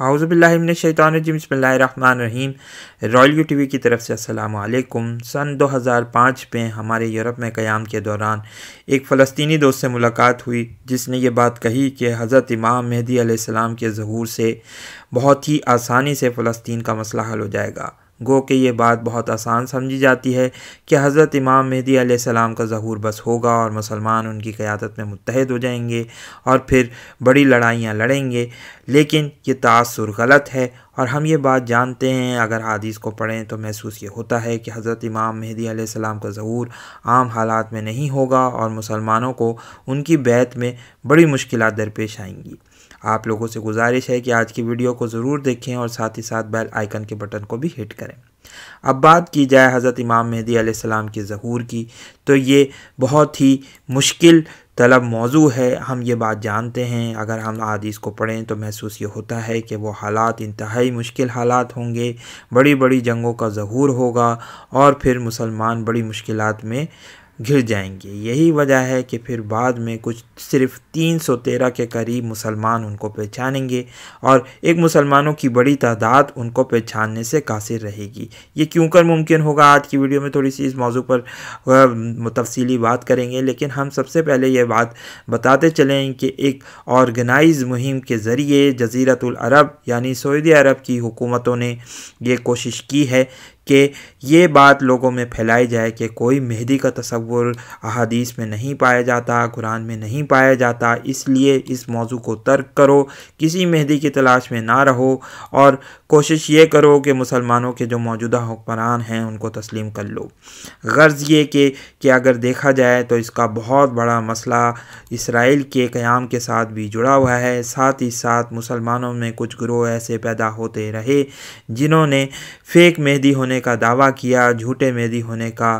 रहीम Royal U T V की तरफ से असलकुम सन 2005 में हमारे यूरोप में क़्याम के दौरान एक फ़लस्तनी दोस्त से मुलाकात हुई जिसने ये बात कही कि हज़रत इमाम मेहदी आसमाम के जहूर से बहुत ही आसानी से फ़लस्तीन का मसला हल हो जाएगा गो कि ये बात बहुत आसान समझी जाती है कि हज़रत इमाम मेहदी आसमाम का ज़हूर बस होगा और मुसलमान उनकी क़्यादत में मुतहद हो जाएंगे और फिर बड़ी लड़ाइयाँ लड़ेंगे लेकिन ये तासर गलत है और हम ये बात जानते हैं अगर हादिस को पढ़ें तो महसूस ये होता है कि हज़रत इमाम मेहदी आसमाम का ज़हूर आम हालात में नहीं होगा और मुसलमानों को उनकी बैत में बड़ी मुश्किल दरपेश आएंगी आप लोगों से गुजारिश है कि आज की वीडियो को ज़रूर देखें और साथ ही साथ बेल आइकन के बटन को भी हिट करें अब बात की जाए हज़रत इमाम मेहदी आसमाम के जहूर की तो ये बहुत ही मुश्किल तलब मौजू है हम ये बात जानते हैं अगर हम आदीस को पढ़ें तो महसूस ये होता है कि वो हालात इंतहाई मुश्किल हालात होंगे बड़ी बड़ी जंगों का जहूर होगा और फिर मुसलमान बड़ी मुश्किल में घिर जाएंगे यही वजह है कि फिर बाद में कुछ सिर्फ 313 के करीब मुसलमान उनको पहचानेंगे और एक मुसलमानों की बड़ी तादाद उनको पहचानने से कासिर रहेगी ये क्यों कर मुमकिन होगा आज की वीडियो में थोड़ी सी इस मौजू पर तफसीली बात करेंगे लेकिन हम सबसे पहले ये बात बताते चलें कि एक ऑर्गेनाइज मुहिम के ज़रिए जजीरतुल अरब यानी सऊदी अरब की हुकूमतों ने ये कोशिश की है कि ये बात लोगों में फैलाई जाए कि कोई मेहदी का तस्वुर अहादीस में नहीं पाया जाता कुरान में नहीं पाया जाता इसलिए इस मौजू को तर्क करो किसी मेहदी की तलाश में ना रहो और कोशिश ये करो कि मुसलमानों के जो मौजूदा हुक्मरान हैं उनको तस्लीम कर लो गर्ज़ ये कि कि अगर देखा जाए तो इसका बहुत बड़ा मसला इसराइल के क़्याम के साथ भी जुड़ा हुआ है साथ ही साथ मुसलमानों में कुछ ग्रोह ऐसे पैदा होते रहे जिन्होंने फ़ेक मेहदी होने होने का दावा किया झूठे मेदी होने का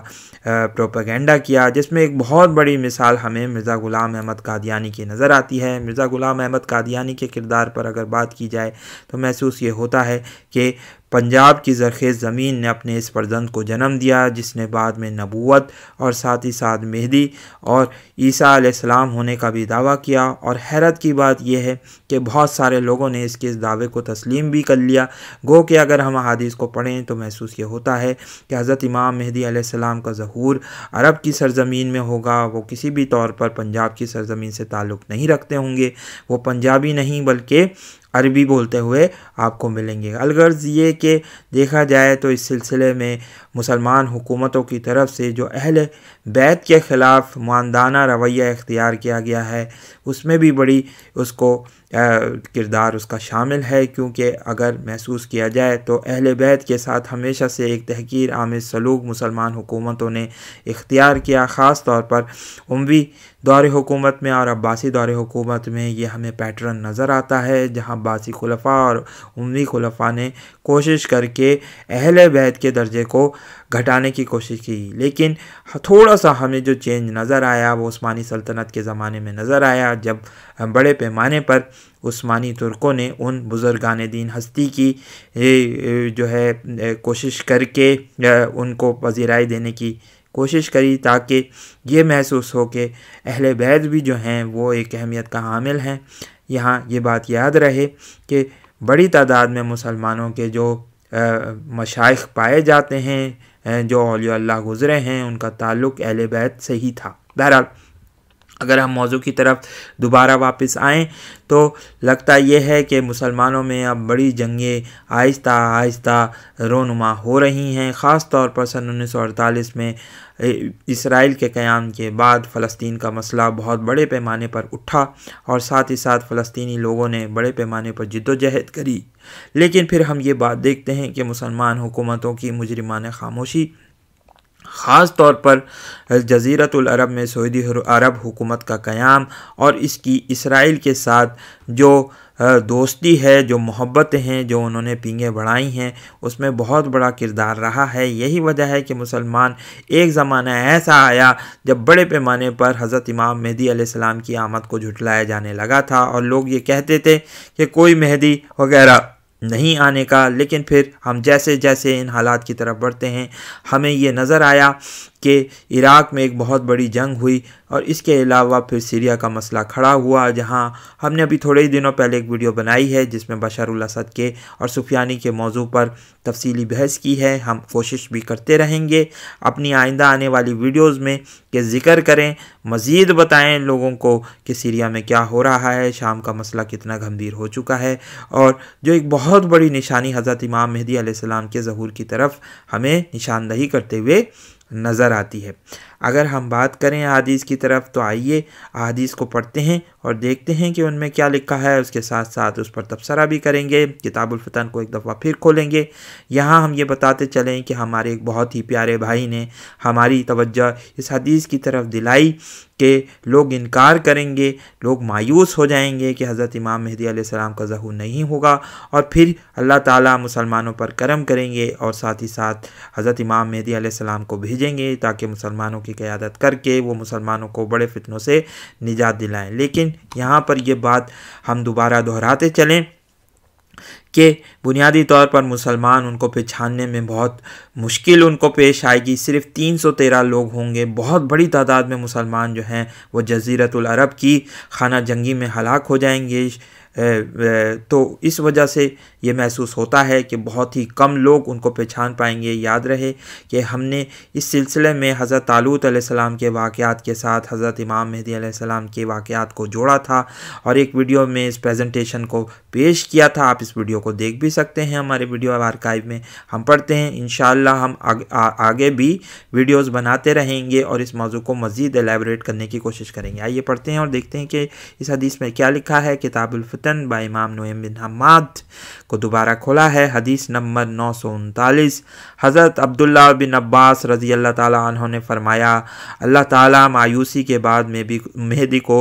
प्रोपागेंडा किया जिसमें एक बहुत बड़ी मिसाल हमें मिर्ज़ा ग़ुलाम अहमद कादियानी की नज़र आती है मिर्ज़ा ग़ुलाम अहमद कादियानी के किरदार पर अगर बात की जाए तो महसूस ये होता है कि पंजाब की जरखेज़ ज़मीन ने अपने इस परजंद को जन्म दिया जिसने बाद में नबूत और साथ ही साथ मेहदी और ईसा सलाम होने का भी दावा किया और हैरत की बात यह है कि बहुत सारे लोगों ने इसके इस दावे को तस्लीम भी कर लिया गो कि अगर हम अदीस को पढ़ें तो महसूस ये होता है कि हज़रत इमाम मेहदी आलाम का जहूर अरब की सरजमीन में होगा वो किसी भी तौर पर पंजाब की सरजमीन से ताल्लुक़ नहीं रखते होंगे वो पंजाबी नहीं बल्कि अरबी बोलते हुए आपको मिलेंगे अलगर्ज ये कि देखा जाए तो इस सिलसिले में मुसलमान हुकूमतों की तरफ से जो अहल बैत के ख़िलाफ़ मानदाना रवैया इख्तियार किया गया है उसमें भी बड़ी उसको किरदार उसका शामिल है क्योंकि अगर महसूस किया जाए तो अहल बैत के साथ हमेशा से एक तहकीर आमिर सलूक मुसलमान हुकूमतों ने इख्तियार किया ख़ास तौर पर उमवी दौर हुकूमत में और अब्बासी दौर हुकूमत में ये हमें पैटर्न नज़र आता है जहाँ अब्बासी खुलफा और उमरी खुलफा ने कोशिश करके अहल बैत के दर्जे को घटाने की कोशिश की लेकिन थोड़ा सा हमें जो चेंज नज़र आया वो उस्मानी सल्तनत के ज़माने में नज़र आया जब बड़े पैमाने पर उस्मानी तुर्कों ने उन बुज़ुर्गान दीन हस्ती की जो है कोशिश करके उनको पजीराई देने की कोशिश करी ताकि ये महसूस हो कि अहल बैत भी जो हैं वो एक अहमियत का हामिल हैं यहाँ ये बात याद रहे कि बड़ी तादाद में मुसलमानों के जो मशाइ पाए जाते हैं जो अल्लाह गुज़रे हैं उनका ताल्लुक़ अहल बैत से ही था बहरहाल अगर हम मौजू की तरफ दोबारा वापस आएँ तो लगता यह है कि मुसलमानों में अब बड़ी जंगें आहिस्ता आहिस्ता रोनुमा हो रही हैं ख़ास तौर पर सन उन्नीस में इसराइल के क़्याम के बाद फ़लस्तीन का मसला बहुत बड़े पैमाने पर उठा और साथ ही साथ फ़लस्तनी लोगों ने बड़े पैमाने पर जद्दोजहद करी लेकिन फिर हम ये बात देखते हैं कि मुसलमान हुकूमतों की मुजरमान खामोशी ख़ास तौर पर जजीरतुल अरब में सऊदी अरब हुकूमत का क़्याम और इसकी इसराइल के साथ जो दोस्ती है जो मोहब्बतें हैं जो उन्होंने पींगे बढ़ाई हैं उसमें बहुत बड़ा किरदार रहा है यही वजह है कि मुसलमान एक ज़माना ऐसा आया जब बड़े पैमाने पर हज़रत इमाम मेहदी आसमाम की आमद को झुटलाया जाने लगा था और लोग ये कहते थे कि कोई मेहदी वगैरह नहीं आने का लेकिन फिर हम जैसे जैसे इन हालात की तरफ बढ़ते हैं हमें ये नज़र आया कि इराक़ में एक बहुत बड़ी जंग हुई और इसके अलावा फिर सीरिया का मसला खड़ा हुआ जहां हमने अभी थोड़े ही दिनों पहले एक वीडियो बनाई है जिसमें बशर असद के और सुफियानी के मौजू पर तफसीली बहस की है हम कोशिश भी करते रहेंगे अपनी आइंदा आने वाली वीडियोज़ में के ज़िक्र करें मज़ीद बताएँ लोगों को कि सीरिया में क्या हो रहा है शाम का मसला कितना गंभीर हो चुका है और जो एक बहुत बड़ी निशानी हज़रत इमाम मेहदी आसमाम के जहूर की तरफ हमें निशानदही करते हुए नज़र आती है अगर हम बात करें अदीस की तरफ तो आइए अदीस को पढ़ते हैं और देखते हैं कि उनमें क्या लिखा है उसके साथ साथ उस पर तबसरा भी करेंगे किताबुलफ़तन को एक दफ़ा फिर खोलेंगे यहाँ हम ये बताते चलें कि हमारे एक बहुत ही प्यारे भाई ने हमारी तवज्जो इस हदीस की तरफ दिलाई के लोग इनकार करेंगे लोग मायूस हो जाएंगे कि हज़रत इमाम मेहदी आसमाम का जहू नहीं होगा और फिर अल्लाह ताला मुसलमानों पर करम करेंगे और साथ ही साथ हज़रत इमाम मेहदी आसमाम को भेजेंगे ताकि मुसलमानों की क़्यादत करके वो मुसलमानों को बड़े फितनों से निजात दिलाएं लेकिन यहाँ पर यह बात हम दोबारा दोहराते चलें कि बुनियादी तौर पर मुसलमान उनको पहचानने में बहुत मुश्किल उनको पेश आएगी सिर्फ 313 लोग होंगे बहुत बड़ी तादाद में मुसलमान जो हैं वो जजीरतुल अरब की खाना जंगी में हलाक हो जाएंगे तो इस वजह से ये महसूस होता है कि बहुत ही कम लोग उनको पहचान पाएंगे याद रहे कि हमने इस सिलसिले में हज़रत आलूत सलाम के वाक़ात के साथ हज़रत इमाम मेहदी सलाम के वाक़ात को जोड़ा था और एक वीडियो में इस प्रेजेंटेशन को पेश किया था आप इस वीडियो को देख भी सकते हैं हमारे वीडियो आर्काइव में हम पढ़ते हैं इन हम आग, आ, आगे भी वीडियोज़ बनाते रहेंगे और इस मौजू को मज़ीद एलेबरेट करने की कोशिश करेंगे आइए पढ़ते हैं और देखते हैं कि इस हदीस में क्या लिखा है किताबुल्फ़ मतन by इमाम नोम बिन हमाद को दोबारा खोला है हदीस नंबर नौ सौ उनतालीस हज़रत अब्दुल्ला बिन अब्बास रज़ी अल्लाह ताली ने फरमाया अल्लाह ताली मायूसी के बाद में भी मेहदी को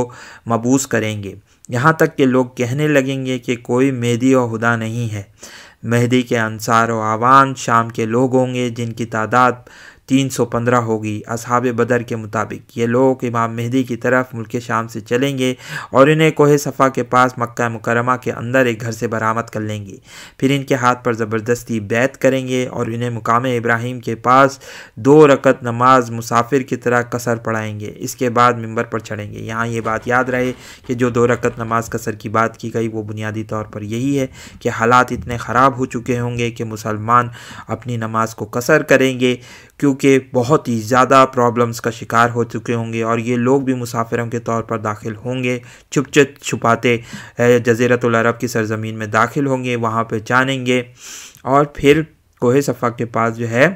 मबूस करेंगे यहाँ तक कि लोग कहने लगेंगे कि कोई मेहदी और हुदा नहीं है मेहदी के अनसार और आवान शाम के लोग होंगे जिनकी तादाद तीन सौ पंद्रह होगी असहाब बदर के मुताबिक ये लोग इमाम मेहदी की तरफ मुल्क शाम से चलेंगे और इन्हें कोह सफ़ा के पास मक्का मुकरमा के अंदर एक घर से बरामद कर लेंगे फिर इनके हाथ पर ज़बरदस्ती बैत करेंगे और इन्हें मुकाम इब्राहिम के पास दो रकत नमाज मुसाफिर की तरह कसर पढ़ाएंगे इसके बाद मंबर पर चढ़ेंगे यहाँ ये बात याद रहे कि जो दो रकत नमाज कसर की बात की गई वो बुनियादी तौर पर यही है कि हालात इतने ख़राब हो चुके होंगे कि मुसलमान अपनी नमाज को कसर करेंगे क्योंकि बहुत ही ज़्यादा प्रॉब्लम्स का शिकार हो चुके होंगे और ये लोग भी मुसाफिरों के तौर पर दाखिल होंगे छुप छुपाते जजीरतरब की सरजमीन में दाखिल होंगे वहाँ पर जानेंगे और फिर कोहे सफ़ा के पास जो है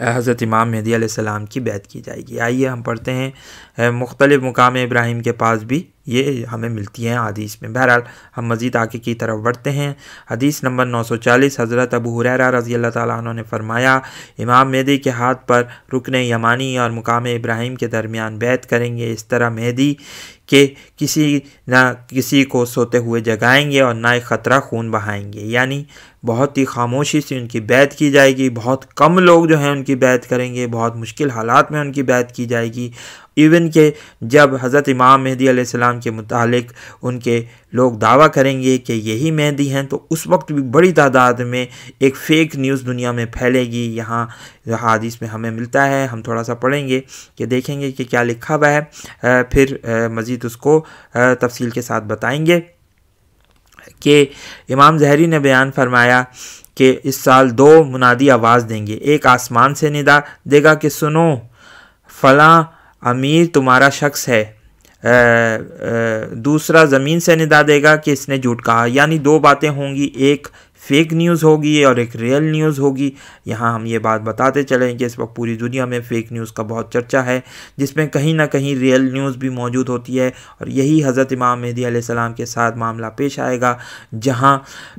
हज़रत इमाम मेहदी आसमाम की बैत की जाएगी आइए हम पढ़ते हैं मुख्तलिफ़ मुकाम इब्राहिम के पास भी ये हमें मिलती हैं हदीस में बहरहाल हम मज़ीद आगे की तरफ बढ़ते हैं हदीस नंबर 940 हज़रत अबू हुरैरा रज़ी अल्लाह ताली ने फरमाया इमाम मेहदी के हाथ पर रुकन यमानी और मुकाम इब्राहिम के दरमियान बैत करेंगे इस तरह मेहदी के किसी ना किसी को सोते हुए जगाएंगे और ना ख़तरा खून बहाएंगे यानी बहुत ही खामोशी से उनकी बैत की जाएगी बहुत कम लोग जो हैं उनकी बैत करेंगे बहुत मुश्किल हालात में उनकी बैत की जाएगी इवन के जब हज़रत इमाम मेहदी आसमाम के मुतालिक उनके लोग दावा करेंगे कि यही मेहदी हैं तो उस वक्त भी बड़ी तादाद में एक फ़ेक न्यूज़ दुनिया में फैलेगी यहाँ हादिस में हमें मिलता है हम थोड़ा सा पढ़ेंगे कि देखेंगे कि क्या लिखा हुआ है फिर मज़ीद उसको तफसील के साथ बताएँगे कि इमाम जहरी ने बयान फरमाया कि इस साल दो मुनादी आवाज़ देंगे एक आसमान से निदा देगा कि सुनो फलां अमीर तुम्हारा शख्स है आ, आ, दूसरा ज़मीन से निदा देगा कि इसने झूठ कहा यानी दो बातें होंगी एक फेक न्यूज़ होगी और एक रियल न्यूज़ होगी यहाँ हम ये बात बताते चलें कि इस वक्त पूरी दुनिया में फ़ेक न्यूज़ का बहुत चर्चा है जिसमें कहीं ना कहीं रियल न्यूज़ भी मौजूद होती है और यही हज़रत इमाम मेहदी आसमाम के साथ मामला पेश आएगा जहाँ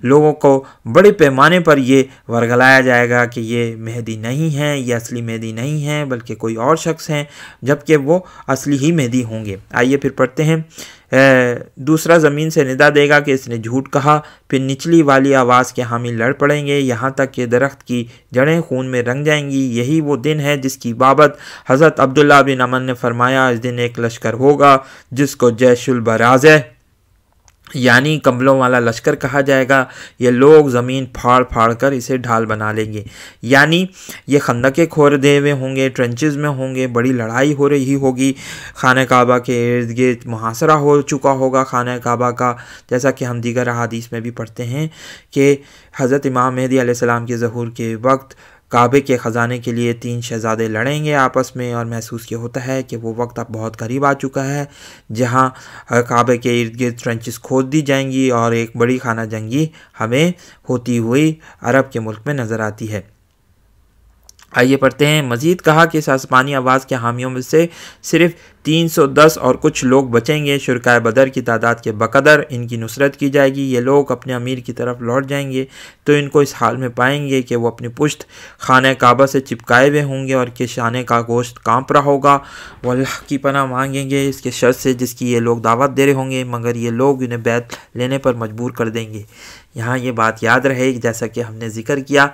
लोगों को बड़े पैमाने पर ये वर्गलाया जाएगा कि ये मेहदी नहीं है ये असली मेहदी नहीं है बल्कि कोई और शख्स हैं जबकि वो असली ही मेहदी होंगे आइए फिर पढ़ते हैं दूसरा ज़मीन से निदा देगा कि इसने झूठ कहा फिर निचली वाली आवाज़ के हामी लड़ पड़ेंगे यहाँ तक कि दरख्त की जड़ें खून में रंग जाएंगी यही वो दिन है जिसकी बाबत हज़रत अब्दुल्ला बिन अमन ने फरमाया इस दिन एक लश्कर होगा जिसको जयशुल बराज़ यानी कमलों वाला लश्कर कहा जाएगा ये लोग ज़मीन फाड़ फाड़ कर इसे ढाल बना लेंगे यानी ये खंदकें दे हुए होंगे ट्रेंचेज़ में होंगे बड़ी लड़ाई हो रही होगी खाना काबा के इर्द गिर्द मुहासरा हो चुका होगा खाना काबा का जैसा कि हम दीगर अदीस में भी पढ़ते हैं कि हज़रत इमाम मेहदी आसमाम के जहूर के वक्त काबे के ख़ज़ाने के लिए तीन शहज़ादे लड़ेंगे आपस में और महसूस ये होता है कि वो वक्त अब बहुत करीब आ चुका है जहाँ काबे के इर्द गिर्द ट्रेंचेस खोद दी जाएंगी और एक बड़ी खाना जंगी हमें होती हुई अरब के मुल्क में नज़र आती है आइए पढ़ते हैं मजीद कहा कि इस आसमानी आवाज़ के हामियों में से सिर्फ 310 और कुछ लोग बचेंगे शुरकाय बदर की तादाद के बकदर इनकी नुसरत की जाएगी ये लोग अपने अमीर की तरफ लौट जाएंगे तो इनको इस हाल में पाएंगे कि वो अपनी पुश्त खान काबा से चिपकाए हुए होंगे और कि शान का गोश्त कांप रहा होगा वो अल्लाह की पना मांगेंगे इसके शर्त से जिसकी ये लोग दावत दे रहे होंगे मगर ये लोग इन्हें बैत लेने पर मजबूर कर देंगे यहाँ ये बात याद रहे जैसा कि हमने जिक्र किया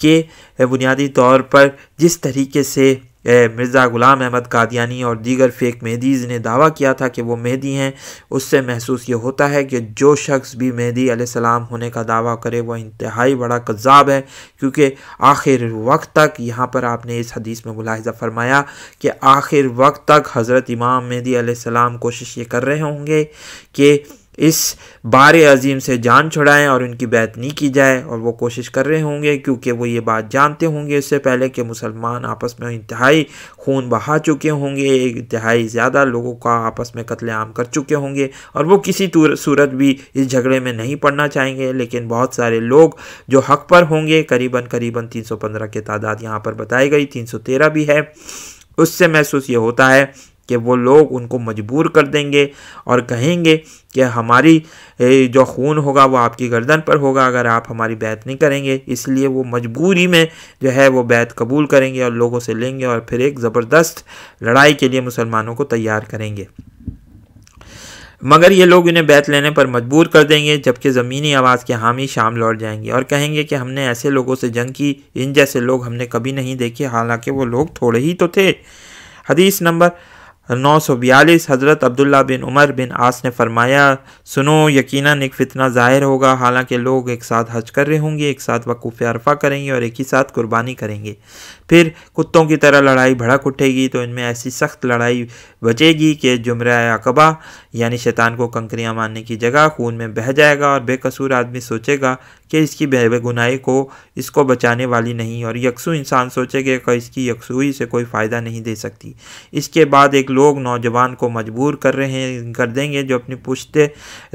कि बुनियादी तौर पर जिस तरीके से मिर्ज़ा ग़ुलाम अहमद कादियानी और दीगर फेक मेहदीज़ ने दावा किया था कि वो मेहदी हैं उससे महसूस ये होता है कि जो शख्स भी मेहदी सलाम होने का दावा करे वह इंतहाई बड़ा कज़ाब है क्योंकि आखिर वक्त तक यहाँ पर आपने इस हदीस में मुलाहजा फरमाया कि आखिर वक्त तक हज़रत इमाम मेहदी सलाम कोशिश ये कर रहे होंगे कि इस बार अजीम से जान छुड़ाएं और उनकी बैत नहीं की जाए और वो कोशिश कर रहे होंगे क्योंकि वो ये बात जानते होंगे इससे पहले कि मुसलमान आपस में इंतहाई खून बहा चुके होंगे इंतहाई ज़्यादा लोगों का आपस में कत्लेआम कर चुके होंगे और वो किसी सूरत भी इस झगड़े में नहीं पड़ना चाहेंगे लेकिन बहुत सारे लोग जो हक पर होंगे करीबन करीबन पंद्रह की तादाद यहाँ पर बताई गई तेरह भी है उससे महसूस ये होता है कि वो लोग उनको मजबूर कर देंगे और कहेंगे कि हमारी जो खून होगा वो आपकी गर्दन पर होगा अगर आप हमारी बैत नहीं करेंगे इसलिए वो मजबूरी में जो है वो बैत कबूल करेंगे और लोगों से लेंगे और फिर एक ज़बरदस्त लड़ाई के लिए मुसलमानों को तैयार करेंगे मगर ये लोग इन्हें बैत लेने पर मजबूर कर देंगे जबकि ज़मीनी आवाज़ के हामी शाम लौट जाएंगे और कहेंगे कि हमने ऐसे लोगों से जंग की इन जैसे लोग हमने कभी नहीं देखे हालांकि वो लोग थोड़े ही तो थे हदीस नंबर नौ सौ बयालीस हज़रत अब्दुल्ला बिन उमर बिन आस ने फरमाया सुनो यकीनन एक फितना ज़ाहिर होगा हालांकि लोग एक साथ हज कर रहे होंगे एक साथ वकूफ़ अरफा करेंगे और एक ही साथ कुर्बानी करेंगे फिर कुत्तों की तरह लड़ाई भड़क उठेगी तो इनमें ऐसी सख्त लड़ाई बचेगी कि जुमरा अकबा यानी शैतान को कंकरियाँ मारने की जगह खून में बह जाएगा और बेकसूर आदमी सोचेगा कि इसकी बेगुनाई को इसको बचाने वाली नहीं और यकसू इंसान सोचेगा कि इसकी यकसूई से कोई फ़ायदा नहीं दे सकती इसके बाद एक लोग नौजवान को मजबूर कर रहे हैं कर देंगे जो अपनी पुश्ते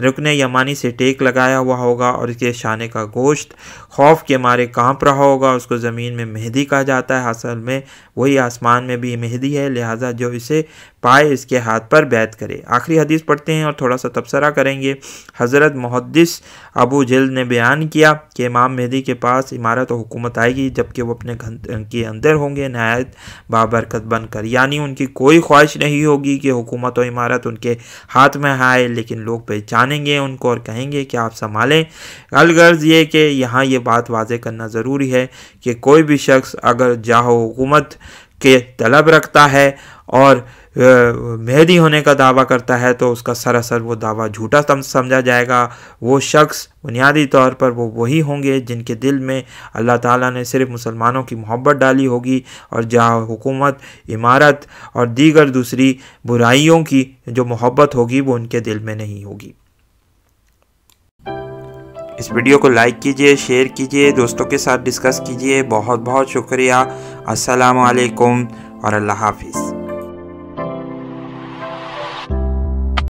रुकने यमानी से टेक लगाया हुआ होगा और इसके शाने का गोश्त खौफ के मारे कांप रहा होगा उसको ज़मीन में मेहंदी कहा जाता है असल में वही आसमान में भी मेहदी है लिहाजा जो इसे पाए इसके हाथ पर बैत करे आखिरी हदीस पढ़ते हैं और थोड़ा सा तबसरा करेंगे हज़रत मुहदस अबू जल्द ने बयान किया कि इमाम मेहदी के पास इमारत और हुकूमत आएगी जबकि वो अपने के अंदर होंगे नहायत बाबरकत बनकर यानी उनकी कोई ख्वाहिश नहीं नहीं होगी कि हुकूमत और इमारत उनके हाथ में आए लेकिन लोग पहचानेंगे उनको और कहेंगे कि आप संभालें अलगर्ज ये कि यहाँ ये बात वाज करना ज़रूरी है कि कोई भी शख्स अगर जाहो हुकूमत के तलब रखता है और मेहदी होने का दावा करता है तो उसका सरासर वो दावा झूठा समझा जाएगा वो शख्स बुनियादी तौर पर वो वही होंगे जिनके दिल में अल्लाह ताला ने सिर्फ मुसलमानों की मोहब्बत डाली होगी और जहाँ हुकूमत इमारत और दीगर दूसरी बुराइयों की जो मोहब्बत होगी वो उनके दिल में नहीं होगी इस वीडियो को लाइक कीजिए शेयर कीजिए दोस्तों के साथ डिस्कस कीजिए बहुत बहुत शुक्रिया अस्सलाम वालेकुम और अल्लाह हाफिज़